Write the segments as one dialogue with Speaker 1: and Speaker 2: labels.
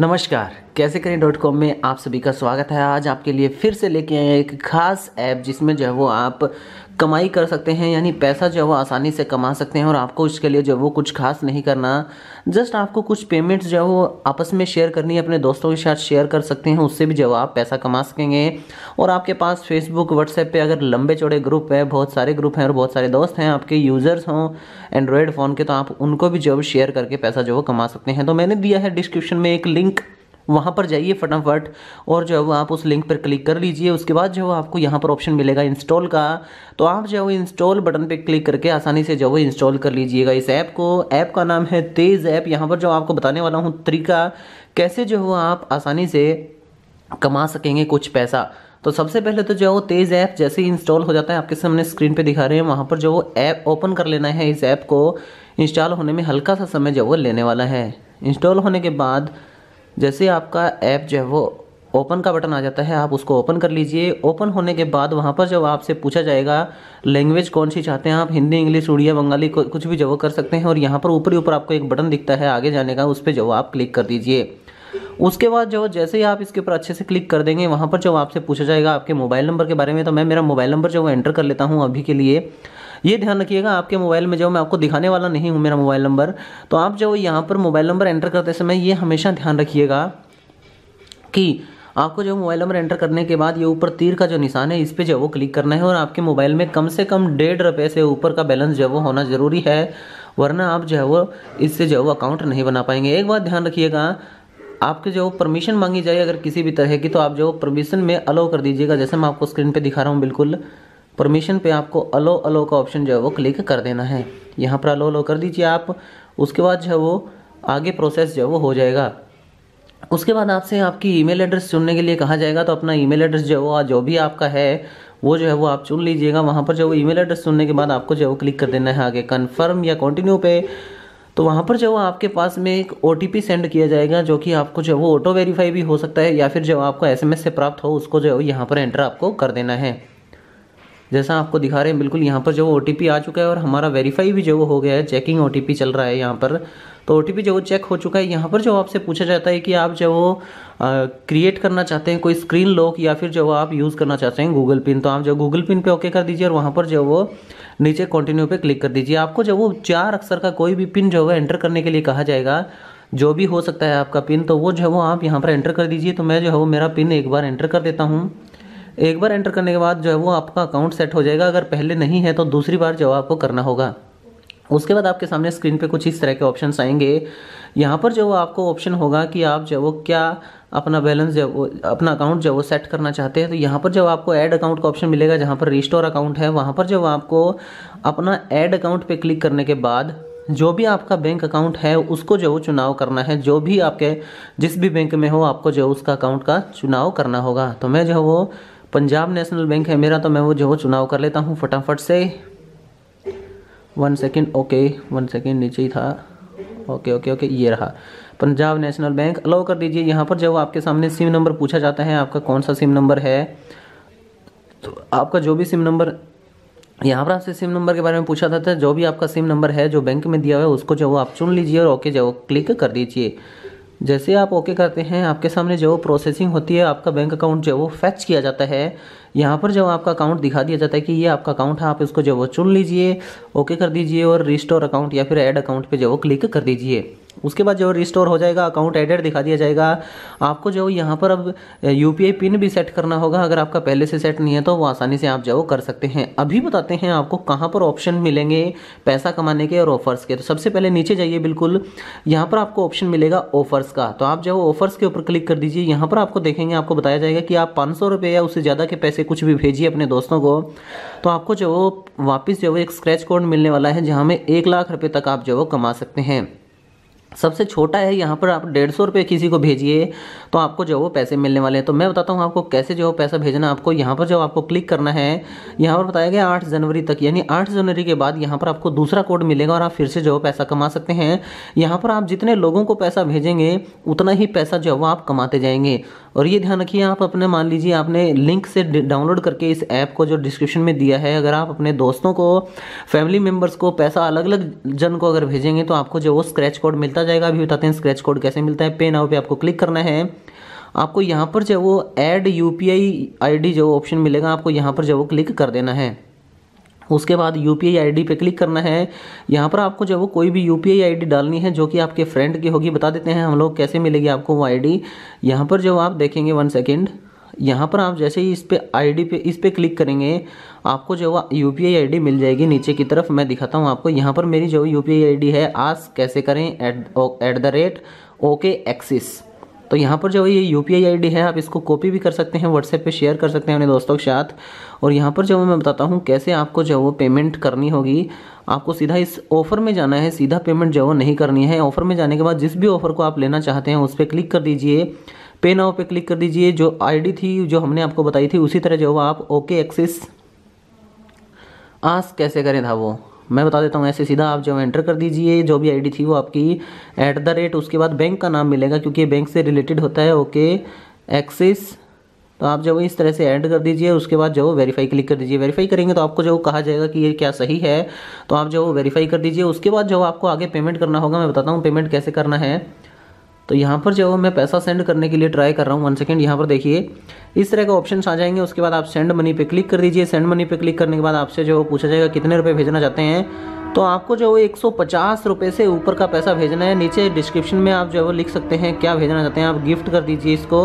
Speaker 1: नमस्कार कैसे करें डॉट कॉम में आप सभी का स्वागत है आज आपके लिए फिर से लेके आए हैं एक खास ऐप जिसमें जो है वो आप कमाई कर सकते हैं यानी पैसा जो है वो आसानी से कमा सकते हैं और आपको इसके लिए जो है वो कुछ खास नहीं करना जस्ट आपको कुछ पेमेंट्स जो है वो आपस में शेयर करनी है अपने दोस्तों के साथ शेयर कर सकते हैं उससे भी जो है आप पैसा कमा सकेंगे और आपके पास फेसबुक व्हाट्सएप पे अगर लंबे चौड़े ग्रुप है बहुत सारे ग्रुप हैं और बहुत सारे दोस्त हैं आपके यूज़र्स हों एंड्रॉयड फ़ोन के तो आप उनको भी जो शेयर करके पैसा जो वो कमा सकते हैं तो मैंने दिया है डिस्क्रिप्शन में एक लिंक वहाँ पर जाइए फटाफट और जो है वो आप उस लिंक पर क्लिक कर लीजिए उसके बाद जो है आपको यहाँ पर ऑप्शन मिलेगा इंस्टॉल का तो आप जो है वो इंस्टॉल बटन पर क्लिक करके आसानी से जो है वो इंस्टॉल कर लीजिएगा इस ऐप को ऐप का नाम है तेज़ ऐप यहाँ पर जो आपको बताने वाला हूँ तरीका कैसे जो है आप आसानी से कमा सकेंगे कुछ पैसा तो सबसे पहले तो जो है वो तेज़ ऐप जैसे ही इंस्टॉल हो जाता है आपके सामने स्क्रीन पे दिखा रहे हैं वहाँ पर जो वो ऐप ओपन कर लेना है इस ऐप को इंस्टॉल होने में हल्का सा समय जो वो लेने वाला है इंस्टॉल होने के बाद जैसे आपका ऐप जो है वो ओपन का बटन आ जाता है आप उसको ओपन कर लीजिए ओपन होने के बाद वहाँ पर जब आपसे पूछा जाएगा लैंग्वेज कौन सी चाहते हैं आप हिंदी इंग्लिश उड़िया बंगाली कुछ भी जब कर सकते हैं और यहाँ पर ऊपर ही ऊपर आपको एक बटन दिखता है आगे जाने का उस पर जो आप क्लिक कर दीजिए उसके बाद जो जैसे ही आप इसके ऊपर अच्छे से क्लिक कर देंगे वहाँ पर जब आपसे पूछा जाएगा आपके मोबाइल नंबर के बारे में तो मैं मेरा मोबाइल नंबर जो एंटर कर लेता हूँ अभी के लिए ये ध्यान रखिएगा आपके मोबाइल में जो मैं आपको दिखाने वाला नहीं हूँ मेरा मोबाइल नंबर तो आप जो यहाँ पर मोबाइल नंबर एंटर करते समय ये हमेशा ध्यान रखिएगा कि आपको जो मोबाइल नंबर एंटर करने के बाद ये ऊपर तीर का जो निशान है इस पर जो वो क्लिक करना है और आपके मोबाइल में कम से कम डेढ़ रुपये से ऊपर का बैलेंस जो वो होना ज़रूरी है वरना आप जो है वो इससे जो है वो अकाउंट नहीं बना पाएंगे एक बात ध्यान रखिएगा आपके जो परमिशन मांगी जाए अगर किसी भी तरह की तो आप जो परमिशन में अलाउ कर दीजिएगा जैसे मैं आपको स्क्रीन पर दिखा रहा हूँ बिल्कुल परमिशन पे आपको अलो अलो का ऑप्शन जो है वो क्लिक कर देना है यहाँ पर अलो अलो कर दीजिए आप उसके बाद जो है वो आगे प्रोसेस जो है वो हो जाएगा उसके बाद आपसे आपकी ईमेल एड्रेस चुनने के लिए कहा जाएगा तो अपना ईमेल एड्रेस जो है वो जो भी आपका है वो जो है वो आप चुन लीजिएगा वहाँ पर जो वो ईमेल एड्रेस चुनने के बाद आपको जो है वो क्लिक कर देना है आगे कन्फर्म या कंटिन्यू पे तो वहाँ पर जो है आपके पास में एक ओ सेंड किया जाएगा जो कि आपको जो है वो ऑटो वेरीफाई भी हो सकता है या फिर जो आपको एस से प्राप्त हो उसको जो है वो यहाँ पर एंटर आपको कर देना है जैसा आपको दिखा रहे हैं बिल्कुल यहाँ पर जो ओ आ चुका है और हमारा वेरीफाई भी जो हो गया है चेकिंग ओ चल रहा है यहाँ पर तो ओ जो चेक हो चुका है यहाँ पर जो आपसे पूछा जाता है कि आप जो वो क्रिएट करना चाहते हैं कोई स्क्रीन लॉक या फिर जो आप यूज़ करना चाहते हैं गूगल पिन तो आप जो गूगल पिन पे ओके कर दीजिए और वहाँ पर जो वो नीचे कंटिन्यू पे क्लिक कर दीजिए आपको जो वो चार अक्षर का कोई भी पिन जो है एंटर करने के लिए कहा जाएगा जो भी हो सकता है आपका पिन तो वो जो है वो आप यहाँ पर एंटर कर दीजिए तो मैं जो है वो मेरा पिन एक बार एंटर कर देता हूँ एक बार एंटर करने के बाद जो है वो आपका अकाउंट सेट हो जाएगा अगर पहले नहीं है तो दूसरी बार जो आपको करना होगा उसके बाद आपके सामने स्क्रीन पे कुछ इस तरह के ऑप्शन आएंगे यहाँ पर जो आपको ऑप्शन होगा कि आप जो वो क्या अपना बैलेंस जब वो अपना अकाउंट जब वो सेट करना चाहते हैं तो यहाँ पर जब आपको ऐड अकाउंट का ऑप्शन मिलेगा जहाँ पर रिस्टोर अकाउंट है वहाँ पर जब आपको अपना ऐड अकाउंट पर क्लिक करने के बाद जो भी आपका बैंक अकाउंट है उसको जो चुनाव करना है जो भी आपके जिस भी बैंक में हो आपको जो उसका अकाउंट का चुनाव करना होगा तो मैं जो वो पंजाब नेशनल बैंक है मेरा तो मैं वो जो वो चुनाव कर लेता हूँ फटाफट से one second okay one second नीचे ही था ओके ओके ओके ये रहा पंजाब नेशनल बैंक अलाउ कर दीजिए यहाँ पर जब आपके सामने सिम नंबर पूछा जाता है आपका कौन सा सिम नंबर है तो आपका जो भी सिम नंबर यहाँ पर आपसे सिम नंबर के बारे में पूछा था, है जो भी आपका सिम नंबर है जो बैंक में दिया हुआ है उसको जो आप चुन लीजिए और ओके जो क्लिक कर दीजिए जैसे आप ओके करते हैं आपके सामने जो प्रोसेसिंग होती है आपका बैंक अकाउंट जो वो फैच किया जाता है यहाँ पर जब आपका अकाउंट दिखा दिया जाता है कि ये आपका अकाउंट है आप इसको जो वो चुन लीजिए ओके कर दीजिए और रिस्टोर अकाउंट या फिर ऐड अकाउंट पे जो वो क्लिक कर दीजिए उसके बाद जो रिस्टोर हो जाएगा अकाउंट एडेड दिखा दिया जाएगा आपको जो यहाँ पर अब यू पिन भी सेट करना होगा अगर आपका पहले से सेट नहीं है तो वो आसानी से आप जो कर सकते हैं अभी बताते हैं आपको कहाँ पर ऑप्शन मिलेंगे पैसा कमाने के और ऑफर्स के तो सबसे पहले नीचे जाइए बिल्कुल यहाँ पर आपको ऑप्शन मिलेगा ऑफर्स का तो आप जो ऑफर्स के ऊपर क्लिक कर दीजिए यहाँ पर आपको देखेंगे आपको बताया जाएगा कि आप पाँच रुपये या उससे ज़्यादा के पैसे कुछ भी भेजिए अपने दोस्तों को तो आपको जो वापस जो एक स्क्रैच कोड मिलने वाला है जहाँ में एक लाख रुपये तक आप जो कमा सकते हैं सबसे छोटा है यहाँ पर आप डेढ़ सौ रुपये किसी को भेजिए तो आपको जो वो पैसे मिलने वाले हैं तो मैं बताता हूँ आपको कैसे जो पैसा भेजना आपको यहाँ पर जो आपको क्लिक करना है यहाँ पर बताया गया आठ जनवरी तक यानी आठ जनवरी के बाद यहाँ पर आपको दूसरा कोड मिलेगा और आप फिर से जो पैसा कमा सकते हैं यहाँ पर आप जितने लोगों को पैसा भेजेंगे उतना ही पैसा जो है वो आप कमाते जाएंगे और ये ध्यान रखिए आप अपने मान लीजिए आपने लिंक से डाउनलोड करके इस ऐप को जो डिस्क्रिप्शन में दिया है अगर आप अपने दोस्तों को फैमिली मेम्बर्स को पैसा अलग अलग जन को अगर भेजेंगे तो आपको जो वो स्क्रैच कोड मिलता जाएगा अभी बताते हैं स्क्रैच कोड कैसे मिलता है पे नाव पे आपको क्लिक करना है आपको यहाँ पर जो वो एड यू पी आई जो ऑप्शन मिलेगा आपको यहाँ पर जो वो क्लिक कर देना है उसके बाद यू पी आई पे क्लिक करना है यहाँ पर आपको जो वो कोई भी यू पी आई डालनी है जो कि आपके फ्रेंड की होगी बता देते हैं हम लोग कैसे मिलेगी आपको वो आई डी यहाँ पर जो आप देखेंगे वन सेकेंड यहाँ पर आप जैसे ही इस पर आईडी पे इस पर क्लिक करेंगे आपको जो है यू पी मिल जाएगी नीचे की तरफ मैं दिखाता हूँ आपको यहाँ पर मेरी जो यू पी है आज कैसे करें at at the rate okay Axis तो यहाँ पर जो ये यू पी आई है आप इसको कॉपी भी कर सकते हैं व्हाट्सएप पे शेयर कर सकते हैं अपने दोस्तों के साथ और यहाँ पर जो मैं बताता हूँ कैसे आपको जो वो पेमेंट करनी होगी आपको सीधा इस ऑफ़र में जाना है सीधा पेमेंट जो वो नहीं करनी है ऑफ़र में जाने के बाद जिस भी ऑफ़र को आप लेना चाहते हैं उस पर क्लिक कर दीजिए पे नाव पर क्लिक कर दीजिए जो आई थी जो हमने आपको बताई थी उसी तरह जो आप ओके एक्सिस आस कैसे करें था वो मैं बता देता हूँ ऐसे सीधा आप जो एंटर कर दीजिए जो भी आईडी थी वो आपकी एट द रेट उसके बाद बैंक का नाम मिलेगा क्योंकि बैंक से रिलेटेड होता है ओके एक्सिस तो आप जो इस तरह से ऐड कर दीजिए उसके बाद जो वेरीफाई क्लिक कर दीजिए वेरीफाई करेंगे तो आपको जो कहा जाएगा कि ये क्या सही है तो आप जो वेरीफाई कर दीजिए उसके बाद जो आपको आगे पेमेंट करना होगा मैं बताता हूँ पेमेंट कैसे करना है तो यहाँ पर जो मैं पैसा सेंड करने के लिए ट्राई कर रहा हूँ वन सेकेंड यहाँ पर देखिए इस तरह के ऑप्शन आ जाएंगे उसके बाद आप सेंड मनी पे क्लिक कर दीजिए सेंड मनी पे क्लिक करने के बाद आपसे जो पूछा जाएगा कितने रुपये भेजना चाहते हैं तो आपको जो है एक सौ से ऊपर का पैसा भेजना है नीचे डिस्क्रिप्शन में आप जो है लिख सकते हैं क्या भेजना चाहते हैं आप गिफ्ट कर दीजिए इसको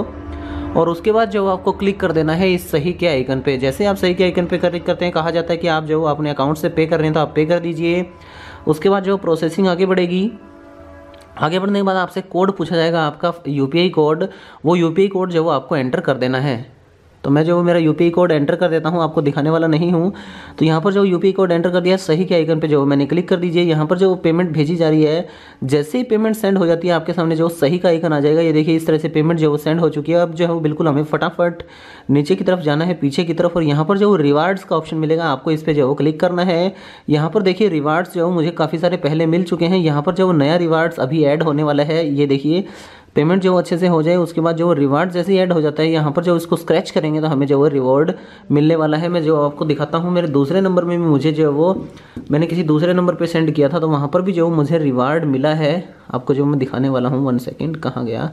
Speaker 1: और उसके बाद जो आपको क्लिक कर देना है इस सही के आइकन पे जैसे आप सही के आइकन पे क्लिक करते हैं कहा जाता है कि आप जो अपने अकाउंट से पे कर रहे हैं तो आप पे कर दीजिए उसके बाद जो प्रोसेसिंग आगे बढ़ेगी आगे बढ़ने के बाद आपसे कोड पूछा जाएगा आपका यूपीआई कोड वो यूपीआई कोड जो वो आपको एंटर कर देना है तो मैं जो मेरा यू कोड एंटर कर देता हूँ आपको दिखाने वाला नहीं हूँ तो यहाँ पर जो यू कोड एंटर कर दिया सही के आइकन पर जो मैंने क्लिक कर दीजिए यहाँ पर जो पेमेंट भेजी जा रही है जैसे ही पेमेंट सेंड हो जाती है आपके सामने जो सही का आइकन आ जाएगा ये देखिए इस तरह से पेमेंट जो सेंड हो चुकी है अब जो है वो बिल्कुल हमें फटाफट नीचे की तरफ जाना है पीछे की तरफ और यहाँ पर जो रिवार्ड्स का ऑप्शन मिलेगा आपको इस पर जो क्लिक करना है यहाँ पर देखिए रिवार्ड्स जो मुझे काफ़ी सारे पहले मिल चुके हैं यहाँ पर जो नया रिवार्ड्स अभी ऐड होने वाला है ये देखिए पेमेंट जो अच्छे से हो जाए उसके बाद जो रिवार्ड जैसे ऐड हो जाता है यहाँ पर जो इसको स्क्रैच करेंगे तो हमें जो वो रिवॉर्ड मिलने वाला है मैं जो आपको दिखाता हूँ मेरे दूसरे नंबर में भी मुझे जो वो मैंने किसी दूसरे नंबर पर सेंड किया था तो वहाँ पर भी जो मुझे रिवार्ड मिला है आपको जो मैं दिखाने वाला हूँ वन सेकेंड कहाँ गया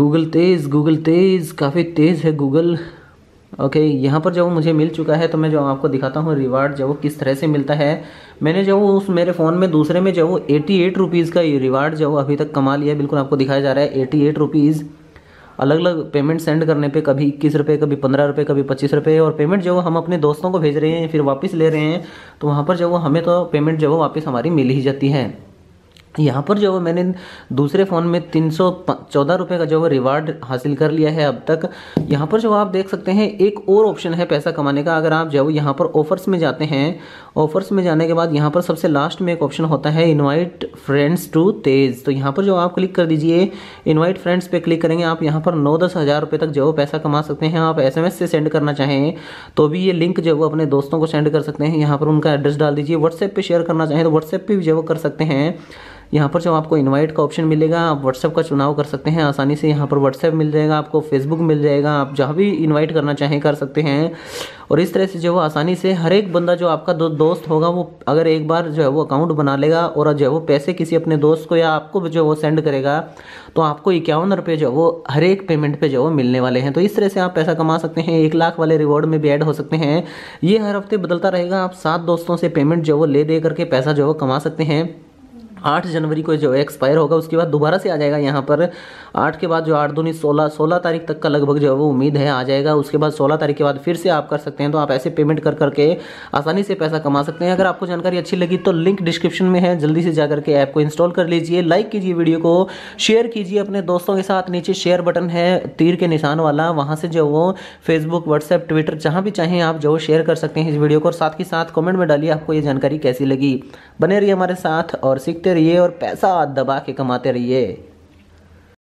Speaker 1: गूगल तेज़ गूगल तेज़ काफ़ी तेज़ है गूगल ओके okay, यहाँ पर जो मुझे मिल चुका है तो मैं जो आपको दिखाता हूँ रिवार्ड जो किस तरह से मिलता है मैंने जो उस मेरे फ़ोन में दूसरे में जो एटी एट रुपीज़ का ये रिवार्ड जो अभी तक कमा लिया बिल्कुल आपको दिखाया जा रहा है एटी एट रुपीज़ अलग अलग पेमेंट सेंड करने पे कभी इक्कीस रुपये कभी पंद्रह रुपये कभी पच्चीस रुपये और पेमेंट जो हम अपने दोस्तों को भेज रहे हैं फिर वापस ले रहे हैं तो वहाँ पर जो हमें तो पेमेंट जो वापस हमारी मिल ही जाती है यहाँ पर जो है मैंने दूसरे फ़ोन में तीन सौ चौदह रुपये का जो है रिवार्ड हासिल कर लिया है अब तक यहाँ पर जो आप देख सकते हैं एक और ऑप्शन है पैसा कमाने का अगर आप जो यहाँ पर ऑफ़र्स में जाते हैं ऑफ़र्स में जाने के बाद यहाँ पर सबसे लास्ट में एक ऑप्शन होता है इनवाइट फ्रेंड्स टू तेज़ तो यहाँ पर जो आप क्लिक कर दीजिए इन्वाइट फ्रेंड्स पर क्लिक करेंगे आप यहाँ पर नौ दस हज़ार रुपये तक जो पैसा कमा सकते हैं आप एस से सेंड करना चाहें तो भी ये लिंक जो अपने दोस्तों को सेंड कर सकते हैं यहाँ पर उनका एड्रेस डाल दीजिए व्हाट्सएप पर शेयर करना चाहें तो व्हाट्सएप पर भी जो कर सकते हैं यहाँ पर जो आपको इनवाइट का ऑप्शन मिलेगा आप व्हाट्सएप का चुनाव कर सकते हैं आसानी से यहाँ पर व्हाट्सएप मिल जाएगा आपको फेसबुक मिल जाएगा आप जहाँ भी इन्वाइट करना चाहें कर सकते हैं और इस तरह से जो है आसानी से हर एक बंदा जो आपका दो दोस्त होगा वो अगर एक बार जो है वो अकाउंट बना लेगा और जो है वो पैसे किसी अपने दोस्त को या आपको जो वो सेंड करेगा तो आपको इक्यावन रुपये जो है वो हर एक पेमेंट पे जो है वो मिलने वाले हैं तो इस तरह से आप पैसा कमा सकते हैं एक लाख वाले रिवॉर्ड में भी ऐड हो सकते हैं ये हर हफ्ते बदलता रहेगा आप सात दोस्तों से पेमेंट जो वो ले दे करके पैसा जो वो कमा सकते हैं आठ जनवरी को जो एक्सपायर होगा उसके बाद दोबारा से आ जाएगा यहाँ पर आठ के बाद जो आठ दूनी सोलह सोलह तारीख तक का लगभग जो है वो उम्मीद है आ जाएगा उसके बाद सोलह तारीख के बाद फिर से आप कर सकते हैं तो आप ऐसे पेमेंट कर करके आसानी से पैसा कमा सकते हैं अगर आपको जानकारी अच्छी लगी तो लिंक डिस्क्रिप्शन में है जल्दी से जा करके ऐप को इंस्टॉल कर लीजिए लाइक कीजिए वीडियो को शेयर कीजिए अपने दोस्तों के साथ नीचे शेयर बटन है तीर के निशान वाला वहाँ से जो वो फेसबुक व्हाट्सएप ट्विटर जहाँ भी चाहें आप जो शेयर कर सकते हैं इस वीडियो को और साथ ही साथ कॉमेंट में डालिए आपको ये जानकारी कैसी लगी बने रही हमारे साथ और सीखते रहिए और पैसा दबा के कमाते रहिए